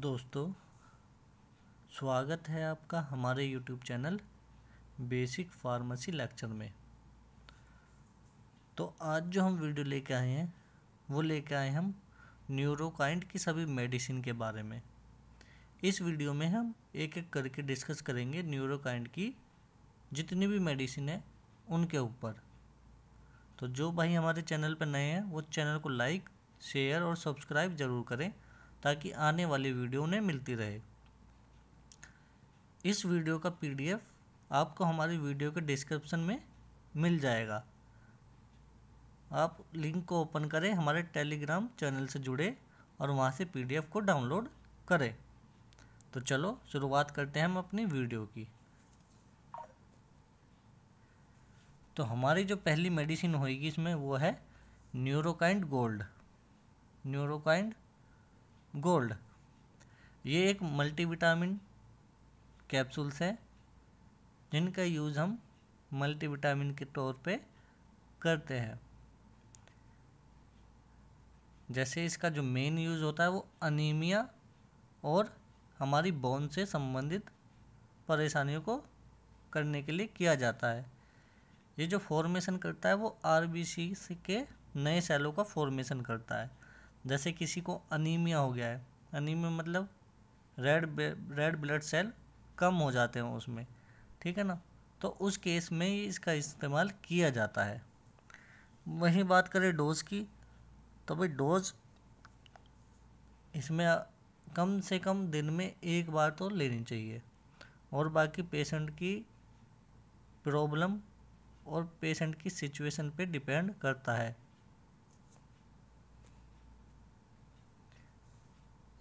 दोस्तों स्वागत है आपका हमारे YouTube channel basic pharmacy lecture में तो आज जो हम वीडियो लेके आए हैं वो लेके आए हम न्यूरोकाइंड की सभी मेडिसिन के बारे में इस वीडियो में हम एक एक करके डिस्कस करेंगे न्यूरोकाइंड की जितनी भी मेडिसिन है उनके ऊपर तो जो भाई हमारे चैनल पर नए हैं वो चैनल को लाइक शेयर और सब्सक्राइब ज़रूर करें ताकि आने वाली वीडियो उन्हें मिलती रहे इस वीडियो का पीडीएफ आपको हमारी वीडियो के डिस्क्रिप्शन में मिल जाएगा आप लिंक को ओपन करें हमारे टेलीग्राम चैनल से जुड़े और वहाँ से पीडीएफ को डाउनलोड करें तो चलो शुरुआत करते हैं हम अपनी वीडियो की तो हमारी जो पहली मेडिसिन होगी इसमें वो है न्यूरोकाइंड गोल्ड न्यूरोकाइंड गोल्ड ये एक मल्टीविटामिन कैप्सूल्स हैं जिनका यूज़ हम मल्टीविटामिन के तौर पे करते हैं जैसे इसका जो मेन यूज़ होता है वो अनीमिया और हमारी बोन से संबंधित परेशानियों को करने के लिए किया जाता है ये जो फॉर्मेशन करता है वो आर के नए सेलों का फॉर्मेशन करता है जैसे किसी को अनीमिया हो गया है अनीमिया मतलब रेड रेड ब्लड सेल कम हो जाते हैं उसमें ठीक है ना तो उस केस में ही इसका इस्तेमाल किया जाता है वहीं बात करें डोज़ की तो भाई डोज इसमें कम से कम दिन में एक बार तो लेनी चाहिए और बाकी पेशेंट की प्रॉब्लम और पेशेंट की सिचुएशन पे डिपेंड करता है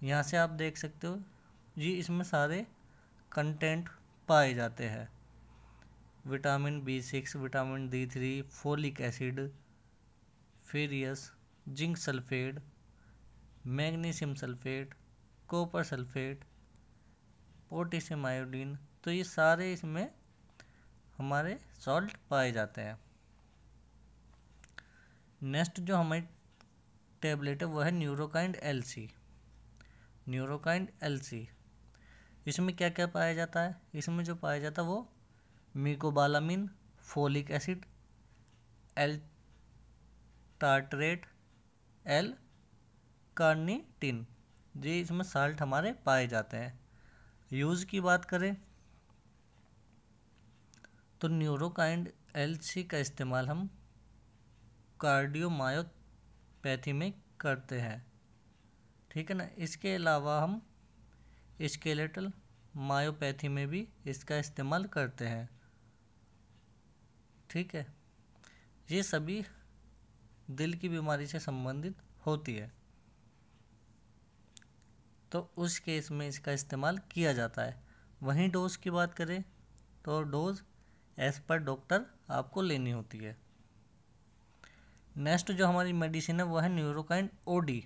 यहाँ से आप देख सकते हो जी इसमें सारे कंटेंट पाए जाते हैं vitamin B six vitamin D three folic acid ferrous zinc sulphate magnesium sulphate copper sulphate potassium iodine तो ये सारे इसमें हमारे सॉल्ट पाए जाते हैं नेक्स्ट जो हमारी टेबलेट है वह है न्यूरोकाइंड एलसी न्यूरोकाइंड सी इसमें क्या क्या पाया जाता है इसमें जो पाया जाता है वो mecobalamin folic acid L tartrate L carnitine जी इसमें साल्ट हमारे पाए जाते हैं यूज़ की बात करें तो न्यूरोकाइंड एल सी का इस्तेमाल हम कार्डियोमायोपैथी में करते हैं ठीक है ना इसके अलावा हम स्केलेटल मायोपैथी में भी इसका इस्तेमाल करते हैं ठीक है ये सभी दिल की बीमारी से संबंधित होती है तो उस केस में इसका इस्तेमाल किया जाता है वहीं डोज की बात करें तो डोज एज पर डॉक्टर आपको लेनी होती है नेक्स्ट जो हमारी मेडिसिन है वह है न्यूरोकाइन ओडी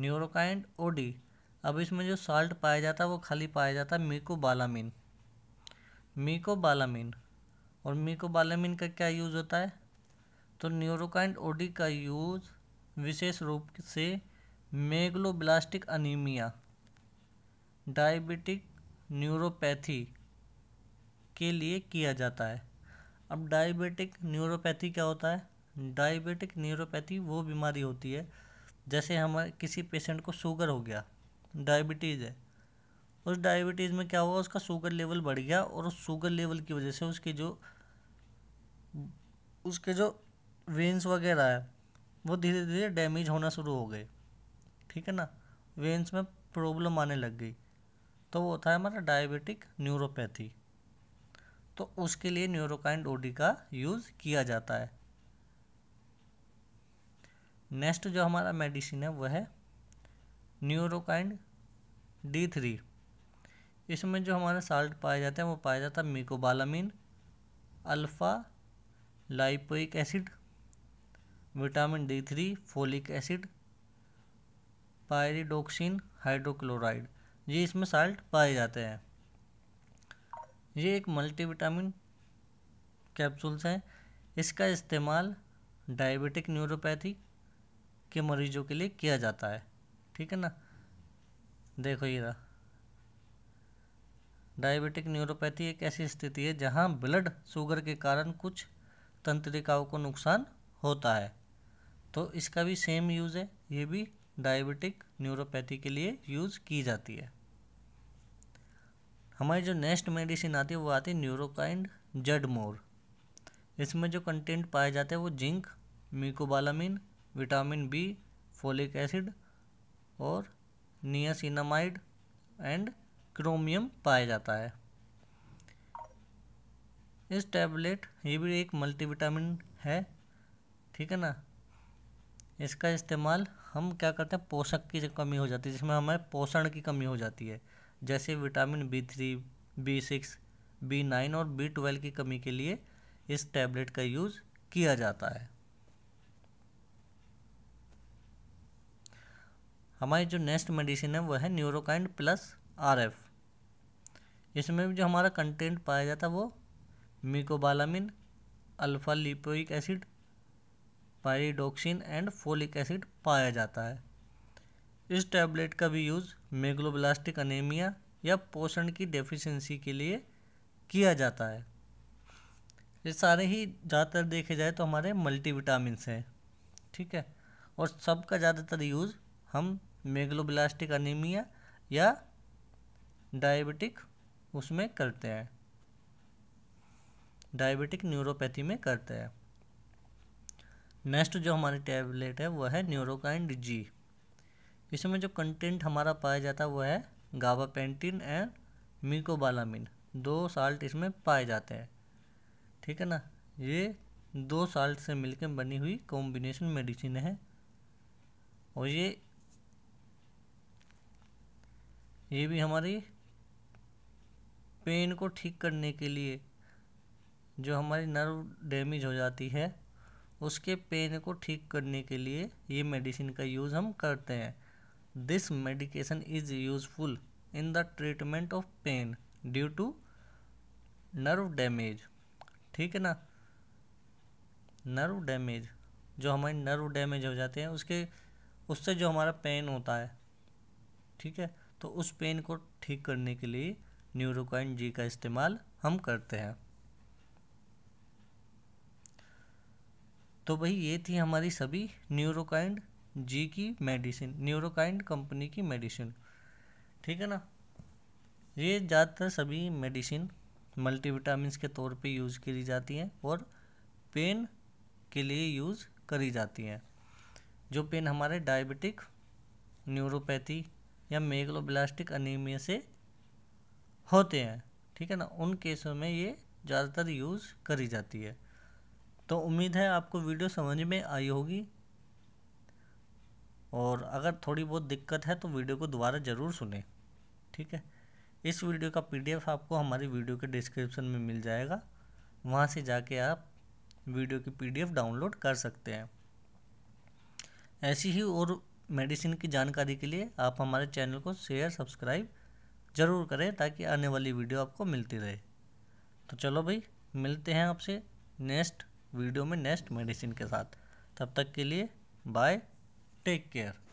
न्यूरोकाइंड ओडी अब इसमें जो सॉल्ट पाया जाता है वो खाली पाया जाता है मीकोबालामिन मीकोबालामिन और मीकोबालामिन का क्या यूज़ होता है तो न्यूरोकाइंड ओडी का यूज़ विशेष रूप से मेगलोब्लास्टिक अनीमिया डायबिटिक न्यूरोपैथी के लिए किया जाता है अब डायबिटिक न्यूरोपैथी क्या होता है डायबिटिक न्यूरोपैथी वो बीमारी होती है जैसे हमारे किसी पेशेंट को शुगर हो गया डायबिटीज़ है उस डायबिटीज़ में क्या हुआ उसका शुगर लेवल बढ़ गया और उस शुगर लेवल की वजह से उसकी जो उसके जो वेंस वगैरह है वो धीरे धीरे डैमेज होना शुरू हो गए ठीक है ना वेंस में प्रॉब्लम आने लग गई तो वो होता है हमारा डायबिटिक न्यूरोपैथी तो उसके लिए न्यूरोकाइंड ओडी का यूज़ किया जाता है नेक्स्ट जो हमारा मेडिसिन है वह है न्यूरोकाइंड डी थ्री इसमें जो हमारा साल्ट पाया जाता है वो पाया जाता है mecobalamin alpha lipoic acid vitamin D three folic acid pyridoxine hydrochloride ये इसमें साल्ट पाए जाते हैं ये एक मल्टीविटामिन कैप्सूल्स हैं इसका इस्तेमाल डायबिटिक न्यूरोपैथी के मरीजों के लिए किया जाता है ठीक है ना देखो ये रहा डायबिटिक न्यूरोपैथी एक ऐसी स्थिति है जहाँ ब्लड शुगर के कारण कुछ तंत्रिकाओं को नुकसान होता है तो इसका भी सेम यूज़ है ये भी डायबिटिक न्यूरोपैथी के लिए यूज़ की जाती है हमारी जो नेक्स्ट मेडिसिन आती है वो आती है न्यूरोकाइंड जड मोर इसमें जो कंटेंट पाए जाते हैं वो zinc mecobalamin vitamin B folic acid और नियासिनामाइड एंड क्रोमियम पाया जाता है इस टैबलेट ये भी एक मल्टीविटामिन है ठीक है ना इसका इस्तेमाल हम क्या करते हैं पोषक की कमी हो जाती है जिसमें हमें पोषण की कमी हो जाती है जैसे vitamin B three B six B nine और बी ट्वेल्व की कमी के लिए इस टैबलेट का यूज़ किया जाता है हमारी जो नेक्स्ट मेडिसिन है वह है न्यूरोकाइंड प्लस आर एफ इसमें भी जो हमारा कंटेंट पाया जाता है वो mecobalamin alpha lipoic acid pyridoxine and folic acid पाया जाता है इस टैबलेट का भी यूज़ मेगलोब्लास्टिक अनेमिया या पोषण की डेफिशिएंसी के लिए किया जाता है ये सारे ही ज़्यादातर देखे जाए तो हमारे मल्टीविटामिन हैं ठीक है और सबका ज़्यादातर यूज़ हम मेगलोब्लास्टिक अनीमिया या डायबिटिक उसमें करते हैं डायबिटिक न्यूरोपैथी में करते हैं नेक्स्ट जो हमारी टैबलेट है वह है न्यूरोकाइंड जी इसमें जो कंटेंट हमारा पाया जाता है वह है गावापेंटिन एंड मीकोबालामिन दो साल्ट इसमें पाए जाते हैं ठीक है ना ये दो साल्ट से मिलकर बनी हुई कॉम्बिनेशन मेडिसिन है और ये ये भी हमारी पेन को ठीक करने के लिए जो हमारी नर्व डैमेज हो जाती है उसके पेन को ठीक करने के लिए ये मेडिसिन का यूज़ हम करते हैं this medication is useful in the treatment of pain due to nerve damage ठीक है ना नर्व डैमेज जो हमारी नर्व डैमेज हो जाते हैं उसके उससे जो हमारा पेन होता है ठीक है तो उस पेन को ठीक करने के लिए न्यूरोकाइन जी का इस्तेमाल हम करते हैं तो भाई ये थी हमारी सभी न्यूरोकाइंड जी की मेडिसिन न्यूरोकाइंड कंपनी की मेडिसिन ठीक है ना ये ज़्यादातर सभी मेडिसिन मल्टीविटामस के तौर पे यूज़ करी जाती हैं और पेन के लिए यूज़ करी जाती हैं जो पेन हमारे डायबिटिक न्यूरोपैथी या मेगलोब्लास्टिक अनीमिया से होते हैं ठीक है ना उन केसों में ये ज़्यादातर यूज़ करी जाती है तो उम्मीद है आपको वीडियो समझ में आई होगी और अगर थोड़ी बहुत दिक्कत है तो वीडियो को दोबारा ज़रूर सुने ठीक है इस वीडियो का पीडीएफ आपको हमारी वीडियो के डिस्क्रिप्शन में मिल जाएगा वहाँ से जाके आप वीडियो की पीडीएफ डाउनलोड कर सकते हैं ऐसी ही और मेडिसिन की जानकारी के लिए आप हमारे चैनल को शेयर सब्सक्राइब ज़रूर करें ताकि आने वाली वीडियो आपको मिलती रहे तो चलो भाई मिलते हैं आपसे नेक्स्ट वीडियो में नेक्स्ट मेडिसिन के साथ तब तक के लिए बाय टेक केयर